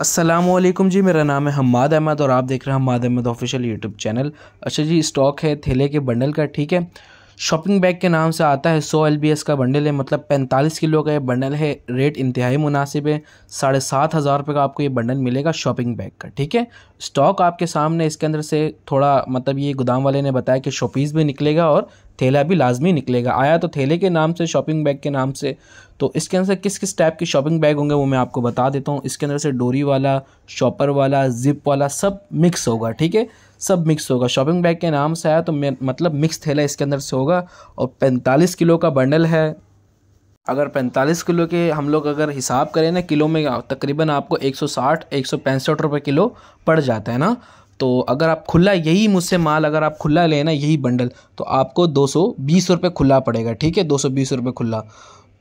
असलम जी मेरा नाम है हमाद अहमद और आप देख रहे हैं Hamad Ahmad official YouTube channel अच्छा जी स्टॉक है थैले के बंडल का ठीक है शॉपिंग बैग के नाम से आता है 100 एल का बंडल है मतलब 45 किलो का ये बंडल है रेट इंतहाई मुनासिब है साढ़े सात हज़ार रुपये का आपको ये बंडल मिलेगा शॉपिंग बैग का ठीक है स्टॉक आपके सामने इसके अंदर से थोड़ा मतलब ये गोदाम वाले ने बताया कि शोपीस भी निकलेगा और थैला भी लाजमी निकलेगा आया तो थैले के नाम से शॉपिंग बैग के नाम से तो इसके अंदर किस किस टाइप के शॉपिंग बैग होंगे वो मैं आपको बता देता हूँ इसके अंदर से डोरी वाला शॉपर वाला जिप वाला सब मिक्स होगा ठीक है सब मिक्स होगा शॉपिंग बैग के नाम से आया तो मतलब मिक्स थैला इसके अंदर से होगा और पैंतालीस किलो का बंडल है अगर 45 किलो के हम लोग अगर हिसाब करें ना किलो में तकरीबन आपको 160 165 रुपए किलो पड़ जाता है ना तो अगर आप खुला यही मुझसे माल अगर आप खुला लेना यही बंडल तो आपको दो सौ बीस रुपये खुला पड़ेगा ठीक है दो सौ बीस रुपये खुला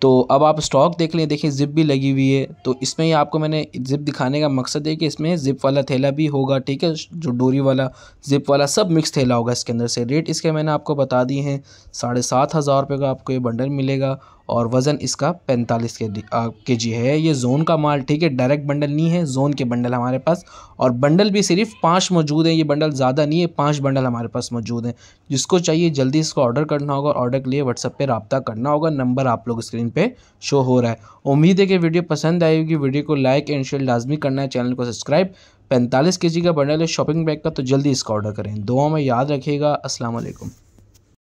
तो अब आप स्टॉक देख लें देखिए ज़िप भी लगी हुई है तो इसमें ही आपको मैंने ज़िप दिखाने का मकसद है कि इसमें ज़िप वाला थैला भी होगा ठीक है जो डोरी वाला ज़िप वाला सब मिक्स थैला होगा इसके अंदर से रेट इसके मैंने आपको बता दिए हैं साढ़े सात हज़ार रुपये का आपको ये बंडल मिलेगा और वज़न इसका पैंतालीस के जी है ये जोन का माल ठीक है डायरेक्ट बंडल नहीं है जोन के बंडल हमारे पास और बंडल भी सिर्फ पाँच मौजूद हैं ये बंडल ज़्यादा नहीं है पाँच बंडल हमारे पास मौजूद हैं जिसको चाहिए जल्दी इसको ऑर्डर करना होगा ऑर्डर के लिए व्हाट्सअप पर रबता करना होगा नंबर आप लोग स्क्रीन पर शो हो रहा है उम्मीद है कि वीडियो पसंद आएगी वीडियो को लाइक एंड शेयर लाजमी करना है चैनल को सब्सक्राइब पैंतालीस के जी का बंडल है शॉपिंग बैग का तो जल्दी इसका ऑर्डर करें दो में याद रखिएगा असलम